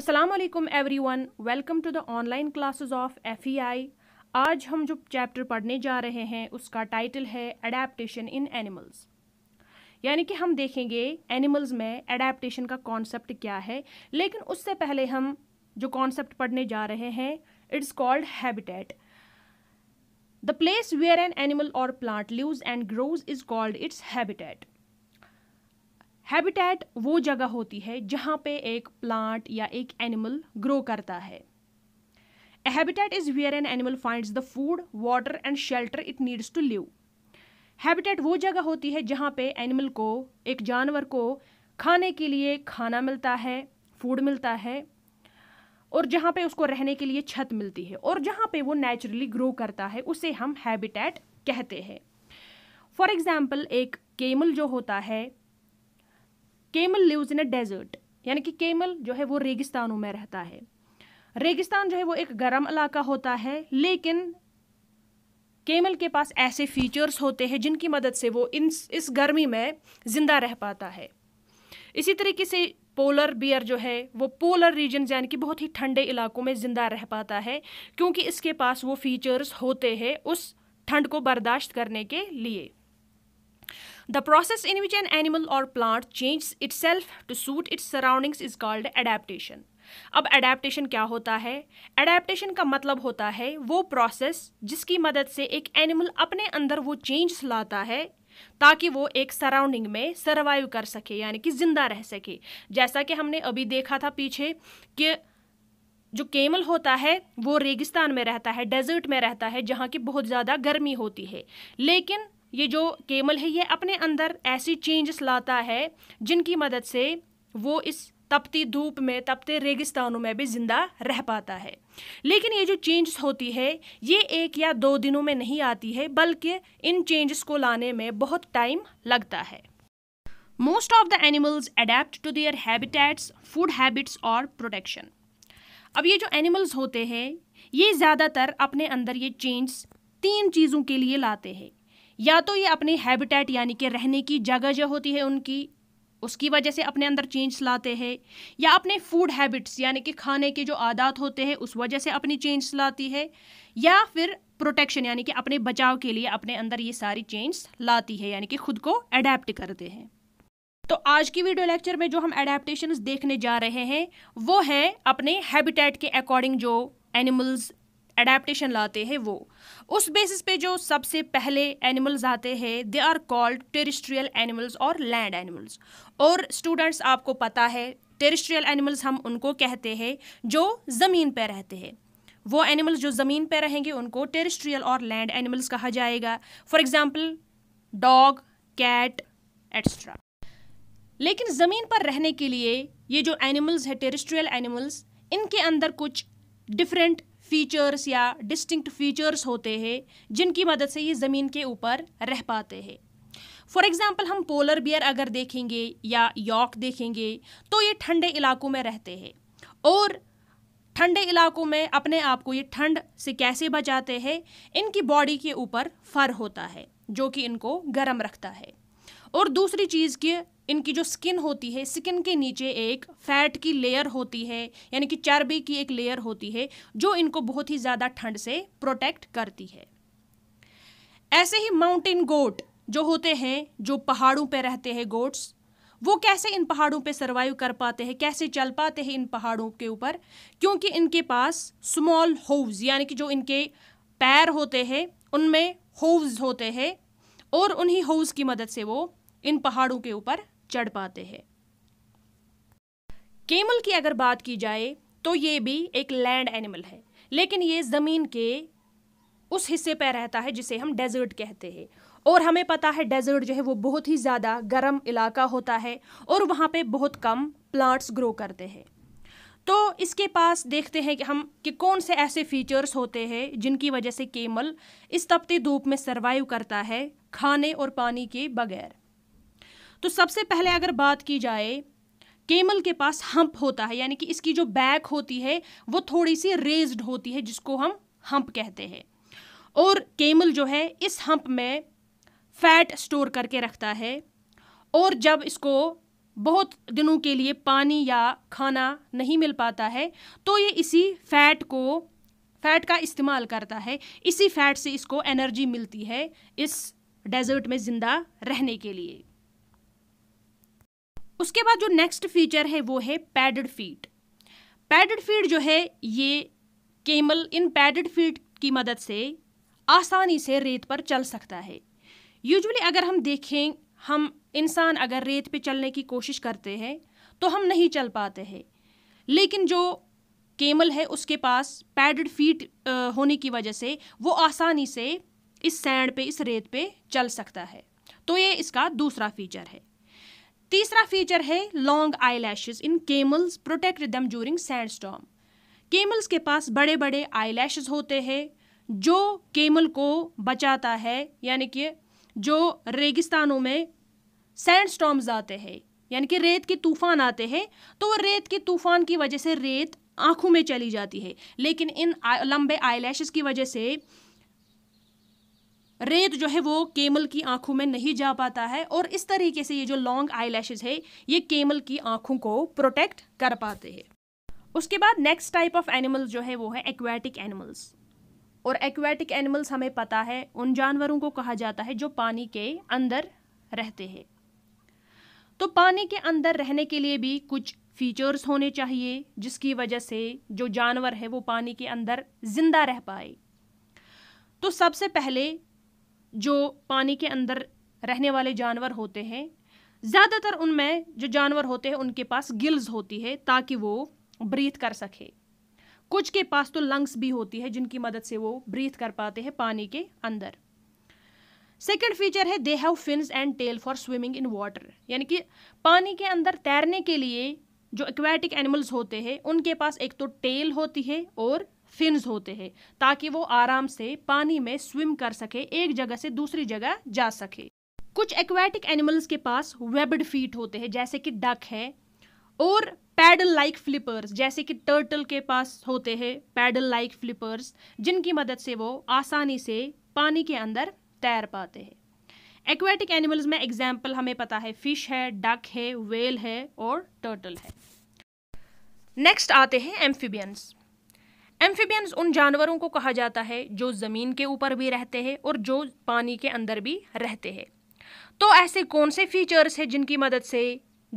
Aslam everyone welcome to the online classes of F E I आज हम जो chapter पढ़ने जा रहे हैं उसका टाइटल है अडेप्टशन इन एनिमल्स यानी कि हम देखेंगे एनिमल्स में अडेप्टशन का कॉन्सेप्ट क्या है लेकिन उससे पहले हम जो कॉन्सेप्ट पढ़ने जा रहे हैं it's called habitat the place where an animal और plant lives and grows is called its habitat habitat वो जगह होती है जहाँ पे एक प्लांट या एक एनिमल ग्रो करता है a habitat is where an animal finds the food water and shelter it needs to live habitat वो जगह होती है जहाँ पे एनिमल को एक जानवर को खाने के लिए खाना मिलता है फूड मिलता है और जहाँ पे उसको रहने के लिए छत मिलती है और जहाँ पे वो नेचुरली ग्रो करता है उसे हम हैबिटेट कहते हैं फॉर एग्ज़ाम्पल एक केमल जो होता है camel lives in a desert यानी कि केमल जो है वो रेगिस्तानों में रहता है रेगिस्तान जो है वो एक गर्म इलाका होता है लेकिन केमल के पास ऐसे फीचर्स होते हैं जिनकी मदद से वो इन इस गर्मी में ज़िंदा रह पाता है इसी तरीके से पोलर बियर जो है वो पोलर रीजन यानी कि बहुत ही ठंडे इलाकों में ज़िंदा रह पाता है क्योंकि इसके पास वो फीचर्स होते हैं उस ठंड को बर्दाश्त करने के लिए The process in which an animal or plant changes itself to suit its surroundings is called adaptation. अब एडेप्टेशन क्या होता है एडेप्टेशन का मतलब होता है वो प्रोसेस जिसकी मदद से एक एनिमल अपने अंदर वो चेंज लाता है ताकि वो एक सराउंडिंग में सर्वाइव कर सके यानी कि ज़िंदा रह सके जैसा कि हमने अभी देखा था पीछे कि जो केमल होता है वो रेगिस्तान में रहता है डेजर्ट में रहता है जहाँ की बहुत ज़्यादा गर्मी होती है लेकिन ये जो केमल है ये अपने अंदर ऐसी चेंजेस लाता है जिनकी मदद से वो इस तपती धूप में तपते रेगिस्तानों में भी ज़िंदा रह पाता है लेकिन ये जो चेंजेस होती है ये एक या दो दिनों में नहीं आती है बल्कि इन चेंजेस को लाने में बहुत टाइम लगता है most of the animals adapt to their habitats food habits और प्रोटेक्शन अब ये जो एनिमल्स होते हैं ये ज़्यादातर अपने अंदर ये चेंज तीन चीज़ों के लिए लाते हैं या तो ये अपने हैबिटेट यानी कि रहने की जगह जो होती है उनकी उसकी वजह से अपने अंदर चेंज लाते हैं या अपने फूड हैबिट्स यानी कि खाने के जो आदत होते हैं उस वजह से अपनी चेंज लाती है या फिर प्रोटेक्शन यानी कि अपने बचाव के लिए अपने अंदर ये सारी चेंज लाती है यानी कि खुद को अडेप्ट करते हैं तो आज की वीडियो लेक्चर में जो हम एडेप्टेशन देखने जा रहे हैं वो है अपने हैबिटेट के अकॉर्डिंग जो एनिमल्स एडेप्टेशन लाते हैं वो उस बेसिस पे जो सबसे पहले एनिमल्स आते हैं they are called terrestrial animals और लैंड एनिमल्स और स्टूडेंट्स आपको पता है टेरिस्ट्रियल एनिमल्स हम उनको कहते हैं जो ज़मीन पर रहते हैं वो एनिमल्स जो ज़मीन पर रहेंगे उनको टेरिस्ट्रियल और लैंड एनिमल्स कहा जाएगा for example dog cat etcetera लेकिन ज़मीन पर रहने के लिए ये जो एनिमल्स है टेरिस्ट्रियल एनिमल्स इनके अंदर कुछ डिफरेंट फीचर्स या डिस्टिंक्ट फीचर्स होते हैं जिनकी मदद से ये ज़मीन के ऊपर रह पाते हैं फॉर एग्ज़ाम्पल हम पोलर बियर अगर देखेंगे या यॉक देखेंगे तो ये ठंडे इलाकों में रहते हैं और ठंडे इलाकों में अपने आप को ये ठंड से कैसे बचाते हैं इनकी बॉडी के ऊपर फर होता है जो कि इनको गर्म रखता है और दूसरी चीज़ की इनकी जो स्किन होती है स्किन के नीचे एक फैट की लेयर होती है यानी कि चर्बी की एक लेयर होती है जो इनको बहुत ही ज़्यादा ठंड से प्रोटेक्ट करती है ऐसे ही माउंटेन गोट जो होते हैं जो पहाड़ों पर रहते हैं गोट्स वो कैसे इन पहाड़ों पे सर्वाइव कर पाते हैं कैसे चल पाते हैं इन पहाड़ों के ऊपर क्योंकि इनके पास स्मॉल होव्स यानी कि जो इनके पैर होते हैं उनमें होव्स होते हैं और उन्हीं होव्स की मदद से वो इन पहाड़ों के ऊपर चढ़ पाते हैं केमल की अगर बात की जाए तो ये भी एक लैंड एनिमल है लेकिन ये ज़मीन के उस हिस्से पर रहता है जिसे हम डेजर्ट कहते हैं और हमें पता है डेजर्ट जो है वो बहुत ही ज़्यादा गर्म इलाका होता है और वहाँ पे बहुत कम प्लांट्स ग्रो करते हैं तो इसके पास देखते हैं कि हम कि कौन से ऐसे फीचर्स होते हैं जिनकी वजह से केमल इस तपती धूप में सर्वाइव करता है खाने और पानी के बगैर तो सबसे पहले अगर बात की जाए केमल के पास हम्प होता है यानी कि इसकी जो बैक होती है वो थोड़ी सी रेज्ड होती है जिसको हम हम्प कहते हैं और केमल जो है इस हम्प में फैट स्टोर करके रखता है और जब इसको बहुत दिनों के लिए पानी या खाना नहीं मिल पाता है तो ये इसी फैट को फैट का इस्तेमाल करता है इसी फैट से इसको एनर्जी मिलती है इस डेजर्ट में ज़िंदा रहने के लिए उसके बाद जो नेक्स्ट फीचर है वो है पैडड फीट पैडड फीट जो है ये केमल इन पैडड फीट की मदद से आसानी से रेत पर चल सकता है यूजुअली अगर हम देखें हम इंसान अगर रेत पे चलने की कोशिश करते हैं तो हम नहीं चल पाते हैं लेकिन जो केमल है उसके पास पैडड फीट होने की वजह से वो आसानी से इस सैंड पे इस रेत पे चल सकता है तो ये इसका दूसरा फीचर है तीसरा फीचर है long eyelashes in camels protect them during sand storm camels के पास बड़े बड़े आई लैशेज होते हैं जो केमल को बचाता है यानी कि जो रेगिस्तानों में सैंड स्टॉम्स आते हैं यानी कि रेत के तूफान आते हैं तो वह रेत के तूफान की वजह से रेत आंखों में चली जाती है लेकिन इन लंबे आई की वजह से रेत जो है वो केमल की आंखों में नहीं जा पाता है और इस तरीके से ये जो लॉन्ग आई है ये केमल की आंखों को प्रोटेक्ट कर पाते हैं उसके बाद नेक्स्ट टाइप ऑफ एनिमल्स जो है वो है एक्वेटिक एनिमल्स और एक्वेटिक एनिमल्स हमें पता है उन जानवरों को कहा जाता है जो पानी के अंदर रहते हैं तो पानी के अंदर रहने के लिए भी कुछ फीचर्स होने चाहिए जिसकी वजह से जो जानवर है वो पानी के अंदर ज़िंदा रह पाए तो सबसे पहले जो पानी के अंदर रहने वाले जानवर होते हैं ज़्यादातर उनमें जो जानवर होते हैं उनके पास गिल्स होती है ताकि वो ब्रीथ कर सके कुछ के पास तो लंग्स भी होती है जिनकी मदद से वो ब्रीथ कर पाते हैं पानी के अंदर सेकेंड फीचर है they have fins and tail for swimming in water यानी कि पानी के अंदर तैरने के लिए जो एक्वेटिक एनिमल्स होते हैं उनके पास एक तो टेल होती है और फिन होते हैं ताकि वो आराम से पानी में स्विम कर सके एक जगह से दूसरी जगह जा सके कुछ एक्वेटिक एनिमल्स के पास वेबड फीट होते हैं जैसे कि डक है और पैडल लाइक फ्लिपर्स जैसे कि टर्टल के पास होते हैं पैडल लाइक फ्लिपर्स जिनकी मदद से वो आसानी से पानी के अंदर तैर पाते हैं एक्वेटिक एनिमल्स में एग्जाम्पल हमें पता है फिश है डक है वेल है और टर्टल है नेक्स्ट आते हैं एम्फीबियंस एम्फीबियंस उन जानवरों को कहा जाता है जो ज़मीन के ऊपर भी रहते हैं और जो पानी के अंदर भी रहते हैं तो ऐसे कौन से फीचर्स हैं जिनकी मदद से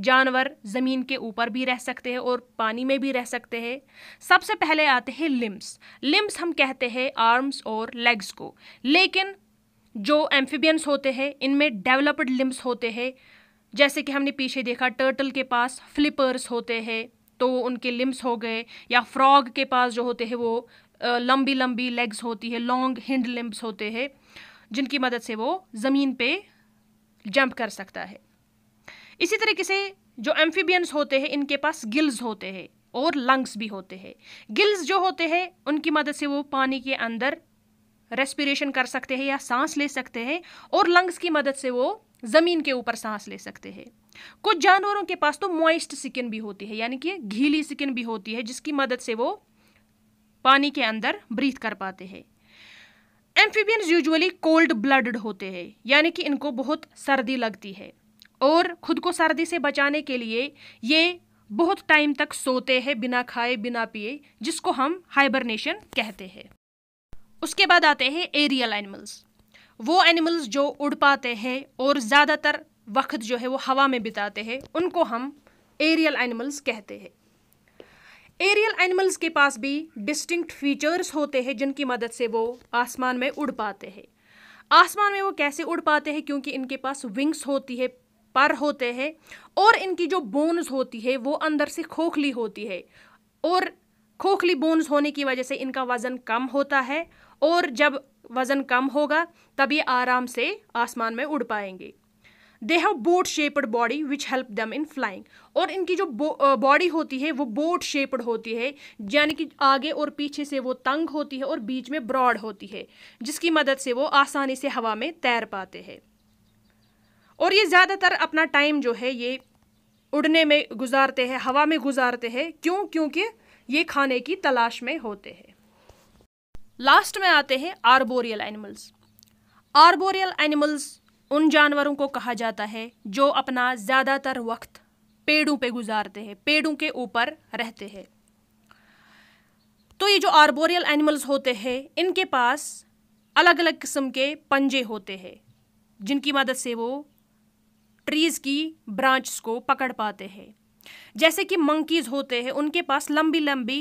जानवर ज़मीन के ऊपर भी रह सकते हैं और पानी में भी रह सकते हैं सबसे पहले आते हैं लिम्स लिम्स हम कहते हैं आर्म्स और लेग्स को लेकिन जो एम्फीबियंस होते हैं इनमें डेवलप्ड लिम्स होते हैं जैसे कि हमने पीछे देखा टर्टल के पास फ्लिपर्स होते हैं तो उनके लिम्स हो गए या फ्रॉग के पास जो होते हैं वो लंबी लंबी लेग्स होती है लॉन्ग हिंड लिम्स होते हैं जिनकी मदद से वो ज़मीन पे जंप कर सकता है इसी तरीके से जो एम्फीबियंस होते हैं इनके पास गिल्स होते हैं और लंग्स भी होते हैं गिल्स जो होते हैं उनकी मदद से वो पानी के अंदर रेस्पिरेशन कर सकते हैं या सांस ले सकते हैं और लंग्स की मदद से वो ज़मीन के ऊपर सांस ले सकते हैं कुछ जानवरों के पास तो मॉइस्ट स्किन भी होती है यानी कि घीली स्किन भी होती है जिसकी मदद से वो पानी के अंदर ब्रीथ कर पाते हैं एम्फीबियंस यूजुअली कोल्ड ब्लडड होते हैं यानी कि इनको बहुत सर्दी लगती है और खुद को सर्दी से बचाने के लिए ये बहुत टाइम तक सोते हैं बिना खाए बिना पिए जिसको हम हाइबरनेशन कहते हैं उसके बाद आते हैं एरियल एनिमल्स वो एनिमल्स जो उड़ पाते हैं और ज़्यादातर वक्त जो है वो हवा में बिताते हैं उनको हम एरियल एनिमल्स कहते हैं एरियल एनिमल्स के पास भी डिस्टिंक्ट फीचर्स होते हैं जिनकी मदद से वो आसमान में उड़ पाते हैं आसमान में वो कैसे उड़ पाते हैं क्योंकि इनके पास विंग्स होती है पर होते हैं और इनकी जो बोन्स होती है वो अंदर से खोखली होती है और खोखली बोन्स होने की वजह से इनका वज़न कम होता है और जब वज़न कम होगा तब ये आराम से आसमान में उड़ पाएंगे they have boat shaped body which help them in flying और इनकी जो बॉडी होती है वो बोट शेप्ड होती है यानी कि आगे और पीछे से वो तंग होती है और बीच में ब्रॉड होती है जिसकी मदद से वो आसानी से हवा में तैर पाते हैं और ये ज़्यादातर अपना टाइम जो है ये उड़ने में गुजारते हैं हवा में गुजारते हैं क्यों क्योंकि ये खाने की तलाश में होते हैं लास्ट में आते हैं आर्बोरियल एनिमल्स आर्बोरियल एनिमल्स उन जानवरों को कहा जाता है जो अपना ज़्यादातर वक्त पेड़ों पे गुजारते हैं पेड़ों के ऊपर रहते हैं तो ये जो आर्बोरियल एनिमल्स होते हैं इनके पास अलग अलग किस्म के पंजे होते हैं जिनकी मदद से वो ट्रीज़ की ब्रांच को पकड़ पाते हैं जैसे कि मंकीज़ होते हैं उनके पास लंबी लंबी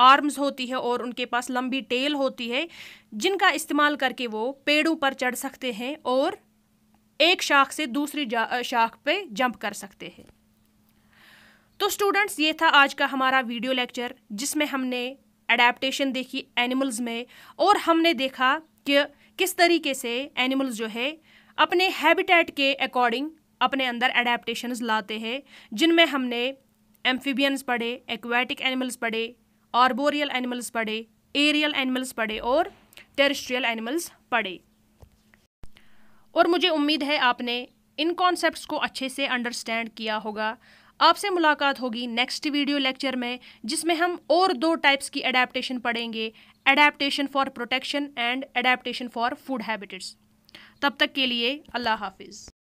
आर्म्स होती है और उनके पास लंबी टेल होती है जिनका इस्तेमाल करके वो पेड़ों पर चढ़ सकते हैं और एक शाख से दूसरी शाख पे जंप कर सकते हैं तो स्टूडेंट्स ये था आज का हमारा वीडियो लेक्चर जिसमें हमने एडेप्टेशन देखी एनिमल्स में और हमने देखा कि किस तरीके से एनिमल्स जो है अपने हैबिटेट के अकॉर्डिंग अपने अंदर एडेप्टेशंस लाते हैं जिनमें हमने एम्फीबियंस पढ़े एक्वेटिक एनिमल्स पढ़े आर्बोरियल एनिमल्स पढ़े एरियल एनिमल्स पढ़े और टेरिस्ट्रियल एनिमल्स पढ़े और मुझे उम्मीद है आपने इन कॉन्सेप्ट्स को अच्छे से अंडरस्टैंड किया होगा आपसे मुलाकात होगी नेक्स्ट वीडियो लेक्चर में जिसमें हम और दो टाइप्स की अडेप्टशन पढ़ेंगे adaptation for protection and adaptation for food habitats तब तक के लिए अल्लाह हाफिज़